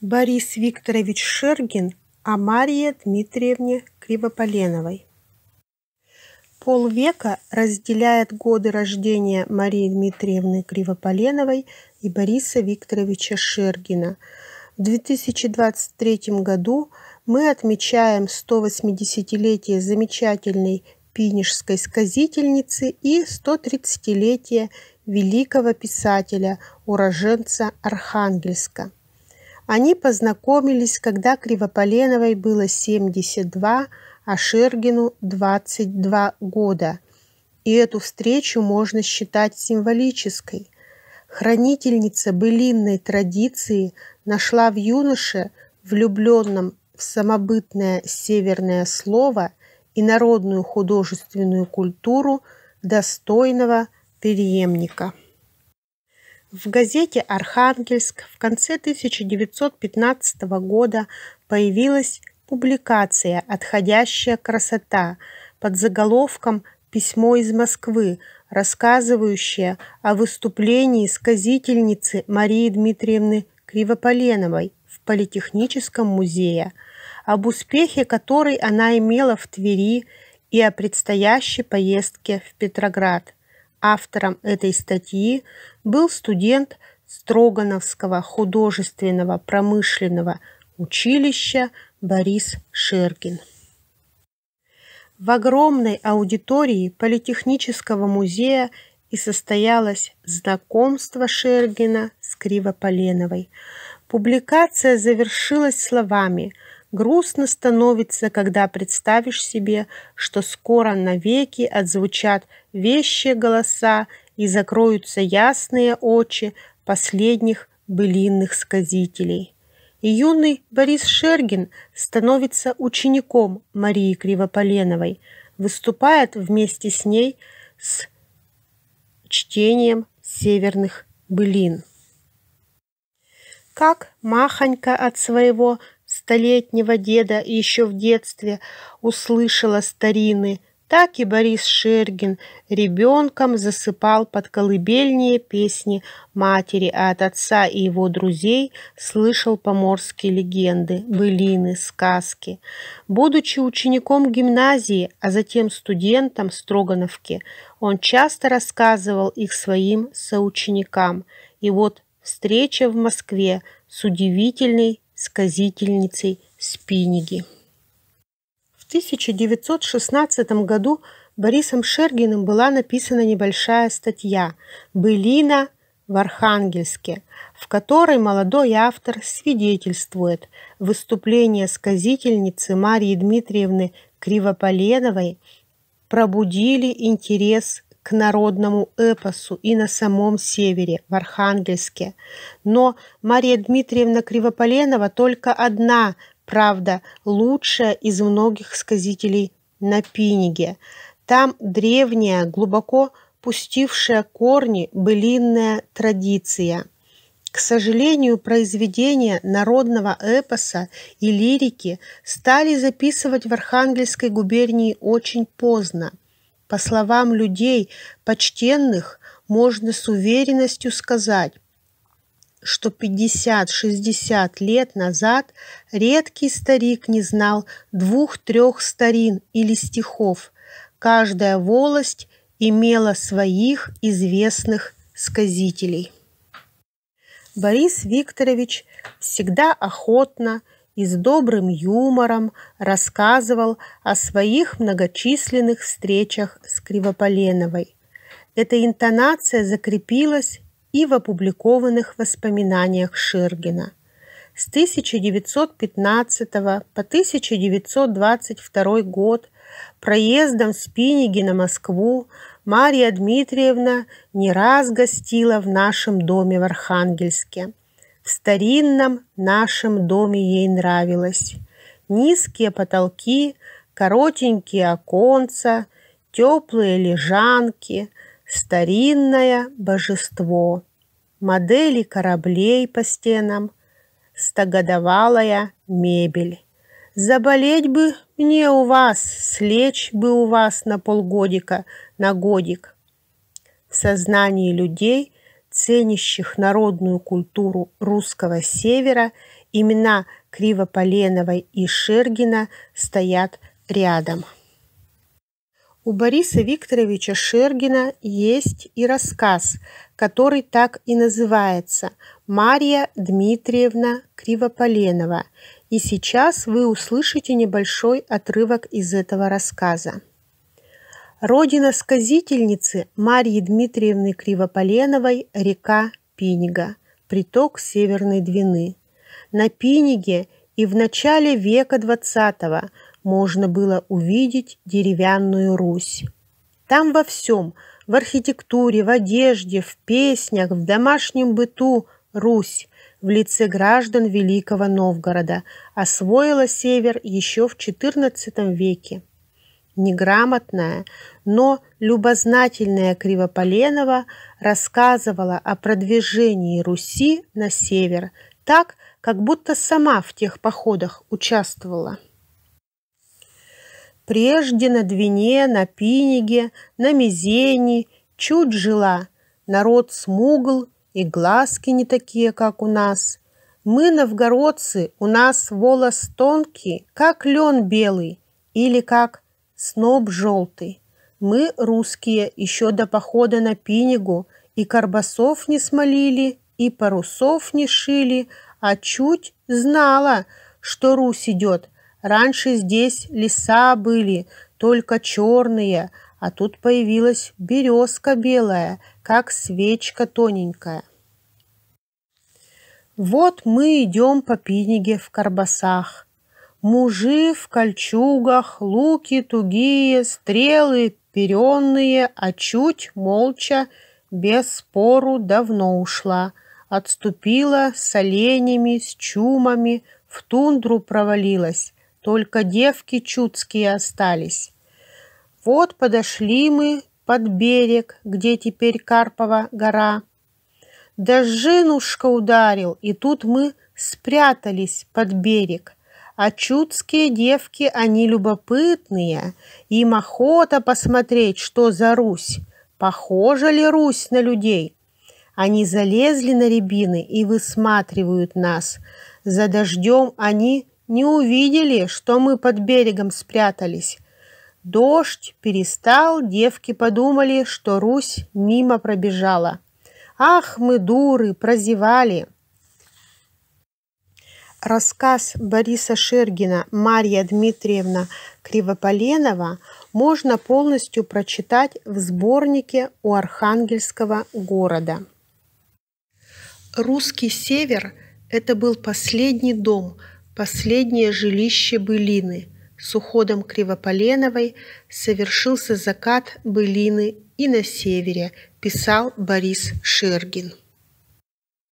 Борис Викторович Шергин о Марии Дмитриевне Кривополеновой. Полвека разделяет годы рождения Марии Дмитриевны Кривополеновой и Бориса Викторовича Шергина. В 2023 году мы отмечаем 180-летие замечательной пинежской сказительницы и 130-летие великого писателя, уроженца Архангельска – они познакомились, когда Кривополеновой было 72, а Шергину 22 года. И эту встречу можно считать символической. Хранительница былинной традиции нашла в юноше, влюбленном в самобытное северное слово и народную художественную культуру, достойного преемника. В газете «Архангельск» в конце 1915 года появилась публикация «Отходящая красота» под заголовком «Письмо из Москвы», рассказывающая о выступлении сказительницы Марии Дмитриевны Кривополеновой в Политехническом музее, об успехе, который она имела в Твери, и о предстоящей поездке в Петроград – Автором этой статьи был студент Строгановского художественного промышленного училища Борис Шергин. В огромной аудитории Политехнического музея и состоялось знакомство Шергина с Кривополеновой. Публикация завершилась словами – Грустно становится, когда представишь себе, что скоро навеки отзвучат вещие голоса и закроются ясные очи последних былинных сказителей. юный Борис Шергин становится учеником Марии Кривополеновой, выступает вместе с ней с чтением северных былин. Как маханька от своего столетнего деда еще в детстве услышала старины. Так и Борис Шергин ребенком засыпал под колыбельные песни матери, а от отца и его друзей слышал поморские легенды, былины, сказки. Будучи учеником гимназии, а затем студентом Строгановки, он часто рассказывал их своим соученикам. И вот встреча в Москве с удивительной сказительницей Спиниги. В 1916 году Борисом Шергиным была написана небольшая статья «Былина в Архангельске», в которой молодой автор свидетельствует выступление сказительницы Марии Дмитриевны Кривополеновой пробудили интерес народному эпосу и на самом севере, в Архангельске. Но Мария Дмитриевна Кривополенова только одна, правда, лучшая из многих сказителей на Пиниге. Там древняя, глубоко пустившая корни былинная традиция. К сожалению, произведения народного эпоса и лирики стали записывать в Архангельской губернии очень поздно – по словам людей почтенных, можно с уверенностью сказать, что 50-60 лет назад редкий старик не знал двух-трех старин или стихов. Каждая волость имела своих известных сказителей. Борис Викторович всегда охотно – и с добрым юмором рассказывал о своих многочисленных встречах с Кривополеновой. Эта интонация закрепилась и в опубликованных воспоминаниях Ширгина. С 1915 по 1922 год проездом с Пиниги на Москву Мария Дмитриевна не раз гостила в нашем доме в Архангельске. В старинном нашем доме ей нравилось. Низкие потолки, коротенькие оконца, теплые лежанки, старинное божество, модели кораблей по стенам, стогодовалая мебель. Заболеть бы мне у вас, слечь бы у вас на полгодика, на годик. В сознании людей – ценящих народную культуру русского севера, имена Кривополеновой и Шергина стоят рядом. У Бориса Викторовича Шергина есть и рассказ, который так и называется «Мария Дмитриевна Кривополенова». И сейчас вы услышите небольшой отрывок из этого рассказа. Родина сказительницы Марьи Дмитриевны Кривополеновой – река Пинига, приток Северной Двины. На Пиниге и в начале века XX можно было увидеть деревянную Русь. Там во всем – в архитектуре, в одежде, в песнях, в домашнем быту – Русь в лице граждан Великого Новгорода освоила север еще в XIV веке неграмотная, но любознательная Кривополенова рассказывала о продвижении Руси на север так, как будто сама в тех походах участвовала. Прежде на Двине, на Пиниге, на Мизени чуть жила, народ смугл и глазки не такие, как у нас. Мы, новгородцы, у нас волос тонкий, как лен белый, или как сноб желтый. Мы, русские, еще до похода на Пинигу и карбасов не смолили, и парусов не шили, а чуть знала, что Русь идет. Раньше здесь леса были, только черные, а тут появилась березка белая, как свечка тоненькая. Вот мы идем по пиниге в карбасах. Мужи в кольчугах, луки тугие, стрелы перенные, а чуть молча, без спору, давно ушла. Отступила с оленями, с чумами, в тундру провалилась. Только девки чудские остались. Вот подошли мы под берег, где теперь Карпова гора. Дожжинушка ударил, и тут мы спрятались под берег – а чудские девки, они любопытные, им охота посмотреть, что за Русь, похожа ли Русь на людей. Они залезли на рябины и высматривают нас. За дождем они не увидели, что мы под берегом спрятались. Дождь перестал, девки подумали, что Русь мимо пробежала. Ах, мы дуры, прозевали!» Рассказ Бориса Шергина «Марья Дмитриевна Кривополенова» можно полностью прочитать в сборнике у Архангельского города. Русский север – это был последний дом, последнее жилище Былины. С уходом Кривополеновой совершился закат Былины и на севере, писал Борис Шергин.